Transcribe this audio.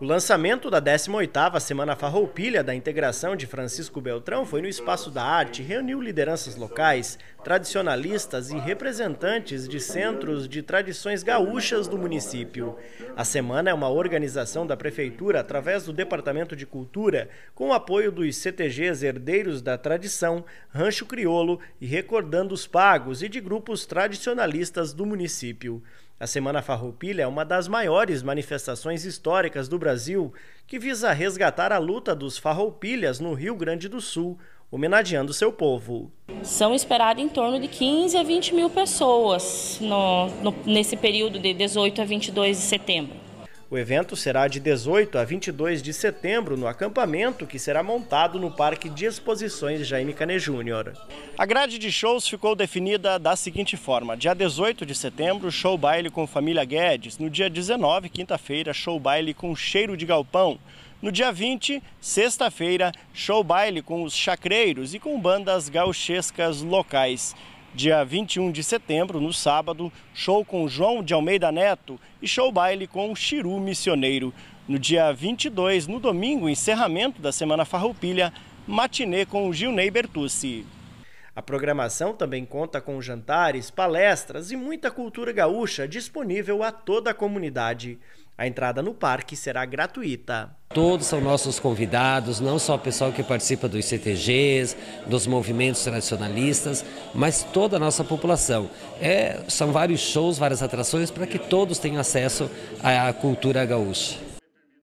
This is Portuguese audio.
O lançamento da 18ª Semana Farroupilha da Integração de Francisco Beltrão foi no Espaço da Arte reuniu lideranças locais, tradicionalistas e representantes de centros de tradições gaúchas do município. A semana é uma organização da prefeitura através do Departamento de Cultura, com o apoio dos CTGs Herdeiros da Tradição, Rancho Criolo e Recordando os Pagos e de grupos tradicionalistas do município. A Semana Farroupilha é uma das maiores manifestações históricas do Brasil que visa resgatar a luta dos farroupilhas no Rio Grande do Sul, homenageando seu povo. São esperadas em torno de 15 a 20 mil pessoas no, no, nesse período de 18 a 22 de setembro. O evento será de 18 a 22 de setembro no acampamento que será montado no Parque de Exposições Jaime Canet Júnior. A grade de shows ficou definida da seguinte forma: dia 18 de setembro, show baile com Família Guedes, no dia 19, quinta-feira, show baile com Cheiro de Galpão. No dia 20, sexta-feira, show baile com os chacreiros e com bandas gauchescas locais dia 21 de setembro, no sábado, show com João de Almeida Neto e show baile com o Chiru Missioneiro. No dia 22, no domingo, encerramento da Semana Farroupilha, matinê com o Gilney Bertucci. A programação também conta com jantares, palestras e muita cultura gaúcha disponível a toda a comunidade. A entrada no parque será gratuita. Todos são nossos convidados, não só o pessoal que participa dos CTGs, dos movimentos tradicionalistas, mas toda a nossa população. É, são vários shows, várias atrações para que todos tenham acesso à cultura gaúcha.